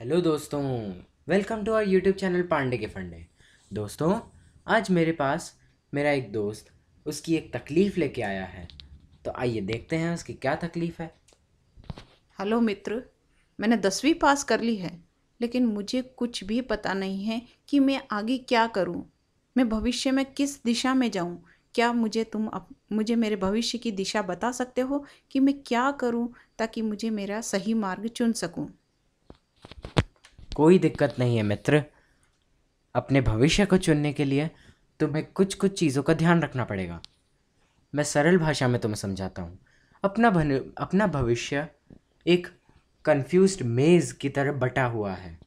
hello दोस्तों welcome to our YouTube channel Pandey के फंडे दोस्तों आज मेरे पास मेरा एक दोस्त उसकी एक तकलीफ़ लेके आया है तो आइए देखते हैं उसकी क्या तकलीफ़ है हेलो मित्र मैंने दसवीं पास कर ली है लेकिन मुझे कुछ भी पता नहीं है कि मैं आगे क्या करूं मैं भविष्य में किस दिशा में जाऊं क्या मुझे तुम अप, मुझे मेरे भविष्य की दिशा बता सकते हो कि मैं क्या करूं ताकि मुझे मेरा सही मार्ग चुन सकूं कोई दिक्कत नहीं है मित्र अपने भविष्य को चुनने के लिए तुम्हें कुछ कुछ चीज़ों का ध्यान रखना पड़ेगा मैं सरल भाषा में तुम्हें समझाता हूँ अपना भन अपना भविष्य एक कन्फ्यूज मेज़ की तरह बटा हुआ है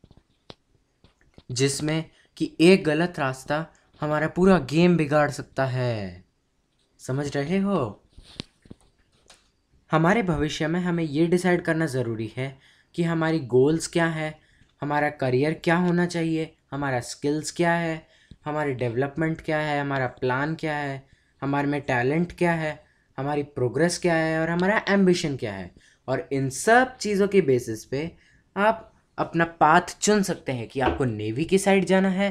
जिसमें कि एक गलत रास्ता हमारा पूरा गेम बिगाड़ सकता है समझ रहे हो हमारे भविष्य में हमें ये डिसाइड करना ज़रूरी है कि हमारी गोल्स क्या हैं हमारा करियर क्या होना चाहिए हमारा स्किल्स क्या है हमारी डेवलपमेंट क्या है हमारा प्लान क्या है हमारे में टैलेंट क्या है हमारी प्रोग्रेस क्या है और हमारा एम्बिशन क्या है और इन सब चीज़ों के बेसिस पे आप अपना पाथ चुन सकते हैं कि आपको नेवी की साइड जाना है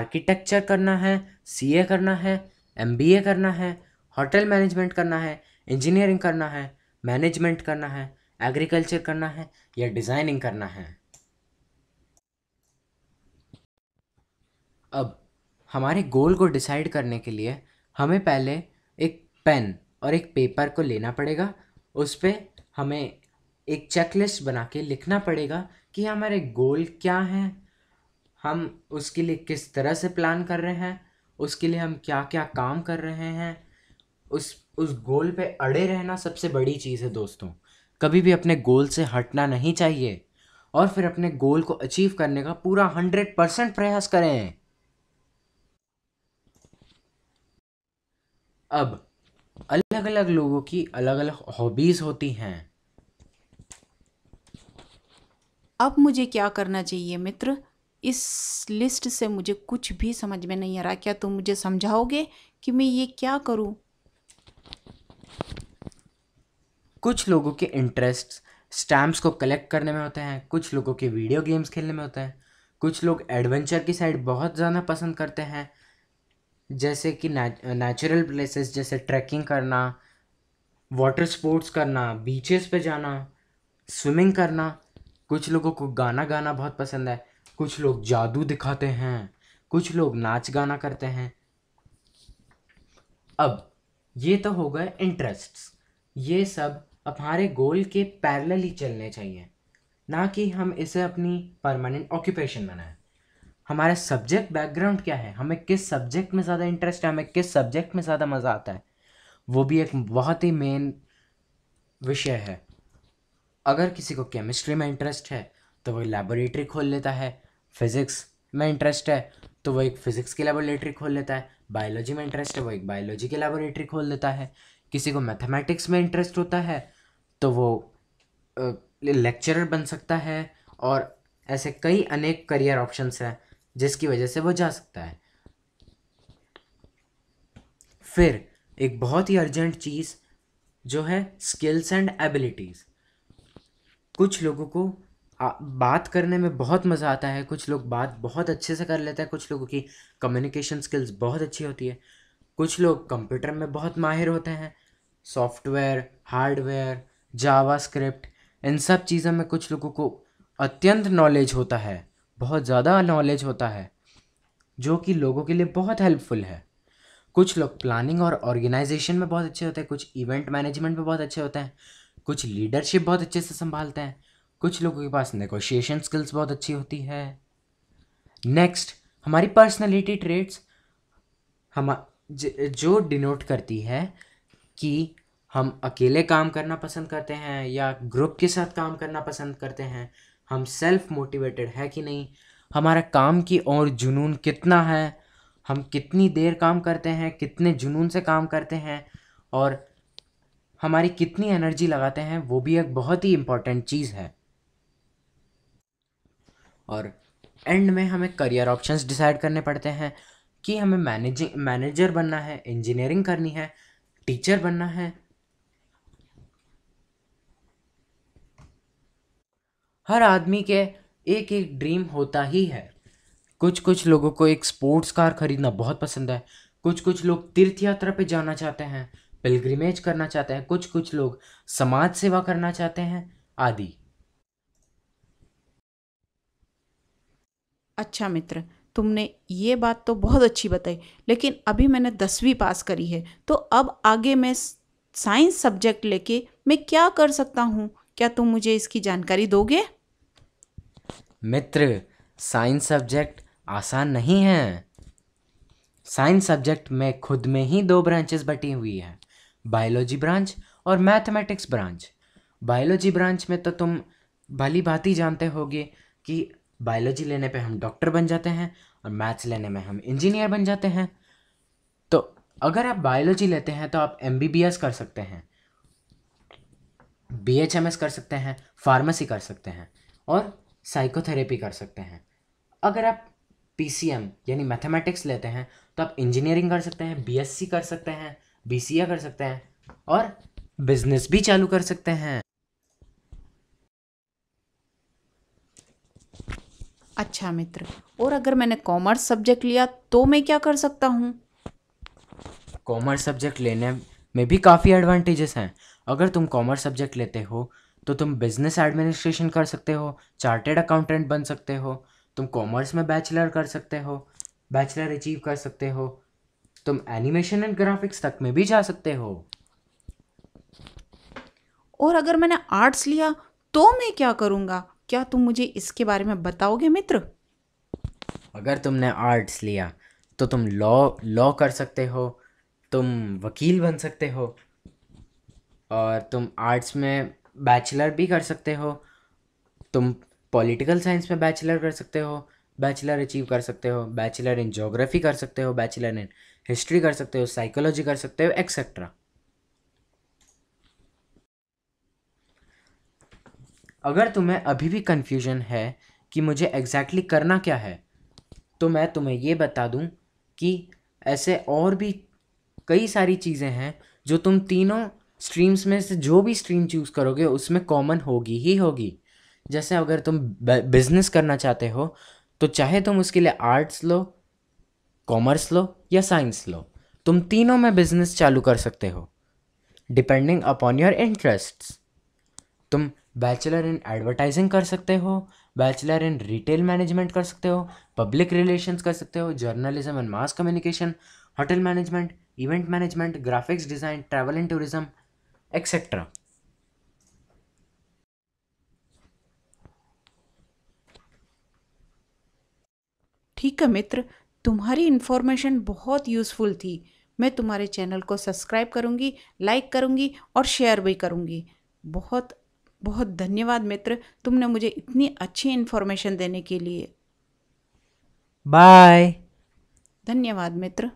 आर्किटेक्चर करना है सीए करना है एमबीए करना है होटल मैनेजमेंट करना है इंजीनियरिंग करना है मैनेजमेंट करना है एग्रीकल्चर करना है या डिज़ाइनिंग करना है अब हमारे गोल को डिसाइड करने के लिए हमें पहले एक पेन और एक पेपर को लेना पड़ेगा उस पर हमें एक चेकलिस्ट बना के लिखना पड़ेगा कि हमारे गोल क्या हैं हम उसके लिए किस तरह से प्लान कर रहे हैं उसके लिए हम क्या क्या काम कर रहे हैं उस उस गोल पे अड़े रहना सबसे बड़ी चीज़ है दोस्तों कभी भी अपने गोल से हटना नहीं चाहिए और फिर अपने गोल को अचीव करने का पूरा हंड्रेड परसेंट प्रयास करें अब अलग अलग लोगों की अलग अलग हॉबीज होती हैं अब मुझे क्या करना चाहिए मित्र इस लिस्ट से मुझे कुछ भी समझ में नहीं आ रहा क्या तुम मुझे समझाओगे कि मैं ये क्या करूं कुछ लोगों के इंटरेस्ट स्टैम्प्स को कलेक्ट करने में होते हैं कुछ लोगों के वीडियो गेम्स खेलने में होते हैं कुछ लोग एडवेंचर की साइड बहुत ज़्यादा पसंद करते हैं जैसे कि नेचुरल प्लेसेस जैसे ट्रैकिंग करना वाटर स्पोर्ट्स करना बीचेस पे जाना स्विमिंग करना कुछ लोगों को गाना गाना बहुत पसंद है कुछ लोग जादू दिखाते हैं कुछ लोग नाच गाना करते हैं अब ये तो हो गए इंटरेस्ट्स ये सब हमारे गोल के पैरेलल ही चलने चाहिए ना कि हम इसे अपनी परमानेंट ऑक्यूपेशन बनाएं हमारा सब्जेक्ट बैकग्राउंड क्या है हमें किस सब्जेक्ट में ज़्यादा इंटरेस्ट है हमें किस सब्जेक्ट में ज़्यादा मज़ा आता है वो भी एक बहुत ही मेन विषय है अगर किसी को केमिस्ट्री में इंटरेस्ट है तो वो लेबोरेटरी खोल लेता है फिज़िक्स में इंटरेस्ट है तो वो एक फ़िज़िक्स की लेबोरेटरी खोल लेता है बायोलॉजी में इंटरेस्ट है वो एक बायोलॉजी की लेबोरेटरी खोल लेता है किसी को मैथमेटिक्स में इंटरेस्ट होता है तो वो लेक्चरर बन सकता है और ऐसे कई अनेक करियर ऑप्शंस हैं जिसकी वजह से वो जा सकता है फिर एक बहुत ही अर्जेंट चीज़ जो है स्किल्स एंड एबिलिटीज़ कुछ लोगों को बात करने में बहुत मज़ा आता है कुछ लोग बात बहुत अच्छे से कर लेते हैं कुछ लोगों की कम्युनिकेशन स्किल्स बहुत अच्छी होती है कुछ लोग कंप्यूटर में बहुत माहिर होते हैं सॉफ्टवेयर हार्डवेयर जावास्क्रिप्ट इन सब चीज़ों में कुछ लोगों को अत्यंत नॉलेज होता है बहुत ज़्यादा नॉलेज होता है जो कि लोगों के लिए बहुत हेल्पफुल है कुछ लोग प्लानिंग और ऑर्गेनाइजेशन में बहुत अच्छे होते हैं कुछ इवेंट मैनेजमेंट में बहुत अच्छे होते हैं कुछ लीडरशिप बहुत अच्छे से संभालते हैं कुछ लोगों के पास नेगोशिएशन स्किल्स बहुत अच्छी होती है नेक्स्ट हमारी पर्सनैलिटी ट्रेट्स हम जो डिनोट करती है कि हम अकेले काम करना पसंद करते हैं या ग्रुप के साथ काम करना पसंद करते हैं हम सेल्फ मोटिवेटेड है कि नहीं हमारा काम की और जुनून कितना है हम कितनी देर काम करते हैं कितने जुनून से काम करते हैं और हमारी कितनी एनर्जी लगाते हैं वो भी एक बहुत ही इम्पॉर्टेंट चीज़ है और एंड में हमें करियर ऑप्शंस डिसाइड करने पड़ते हैं कि हमें मैनेजिंग मैनेजर बनना है इंजीनियरिंग करनी है टीचर बनना है हर आदमी के एक एक ड्रीम होता ही है कुछ कुछ लोगों को एक स्पोर्ट्स कार खरीदना बहुत पसंद है कुछ कुछ लोग तीर्थ यात्रा पे जाना चाहते हैं पिलग्रिमेज करना चाहते हैं कुछ कुछ लोग समाज सेवा करना चाहते हैं आदि अच्छा मित्र तुमने ये बात तो बहुत अच्छी बताई लेकिन अभी मैंने दसवीं पास करी है तो अब आगे मैं साइंस सब्जेक्ट लेके मैं क्या कर सकता हूँ क्या तुम मुझे इसकी जानकारी दोगे मित्र साइंस सब्जेक्ट आसान नहीं है साइंस सब्जेक्ट में खुद में ही दो ब्रांचेस बटी हुई हैं बायोलॉजी ब्रांच और मैथमेटिक्स ब्रांच बायोलॉजी ब्रांच में तो तुम भली भांति जानते होगे कि बायोलॉजी लेने पे हम डॉक्टर बन जाते हैं और मैथ्स लेने में हम इंजीनियर बन जाते हैं तो अगर आप बायोलॉजी लेते हैं तो आप एम कर सकते हैं बी कर सकते हैं फार्मेसी कर सकते हैं और साइकोथेरेपी कर सकते हैं अगर आप पी यानी मैथमेटिक्स लेते हैं तो आप इंजीनियरिंग कर सकते हैं बी कर सकते हैं बी कर सकते हैं और बिजनेस भी चालू कर सकते हैं अच्छा मित्र और अगर मैंने कॉमर्स सब्जेक्ट लिया तो मैं क्या कर सकता हूँ कॉमर्स सब्जेक्ट लेने में भी काफ़ी एडवांटेजेस हैं अगर तुम कॉमर्स सब्जेक्ट लेते हो तो तुम बिजनेस एडमिनिस्ट्रेशन कर सकते हो चार्टेड अकाउंटेंट बन सकते हो तुम कॉमर्स में बैचलर कर सकते हो बैचलर अचीव कर सकते हो तुम एनिमेशन एंड ग्राफिक्स तक में भी जा सकते हो और अगर मैंने आर्ट्स लिया तो मैं क्या करूँगा क्या तुम मुझे इसके बारे में बताओगे मित्र अगर तुमने आर्ट्स लिया तो तुम लॉ लॉ कर सकते हो तुम वकील बन सकते हो और तुम आर्ट्स में बैचलर भी कर सकते हो तुम पॉलिटिकल साइंस में बैचलर कर सकते हो बैचलर अचीव कर सकते हो बैचलर इन जोग्राफी कर सकते हो बैचलर इन हिस्ट्री कर सकते हो साइकोलॉजी कर सकते हो एक्सेट्रा अगर तुम्हें अभी भी कन्फ्यूजन है कि मुझे एग्जैक्टली exactly करना क्या है तो मैं तुम्हें ये बता दूं कि ऐसे और भी कई सारी चीज़ें हैं जो तुम तीनों स्ट्रीम्स में से जो भी स्ट्रीम चूज़ करोगे उसमें कॉमन होगी ही होगी जैसे अगर तुम बिज़नेस करना चाहते हो तो चाहे तुम उसके लिए आर्ट्स लो कॉमर्स लो या साइंस लो तुम तीनों में बिज़नेस चालू कर सकते हो डिपेंडिंग अपॉन योर इंटरेस्ट्स तुम बैचलर इन एडवर्टाइजिंग कर सकते हो बैचलर इन रिटेल मैनेजमेंट कर सकते हो पब्लिक रिलेशंस कर सकते हो journalism and mass communication hotel management event management graphics design travel and tourism etcetera ठीक है मित्र तुम्हारी इन्फॉर्मेशन बहुत यूज़फुल थी मैं तुम्हारे चैनल को सब्सक्राइब करूँगी लाइक करूँगी और शेयर भी करूँगी बहुत बहुत धन्यवाद मित्र तुमने मुझे इतनी अच्छी इन्फॉर्मेशन देने के लिए बाय धन्यवाद मित्र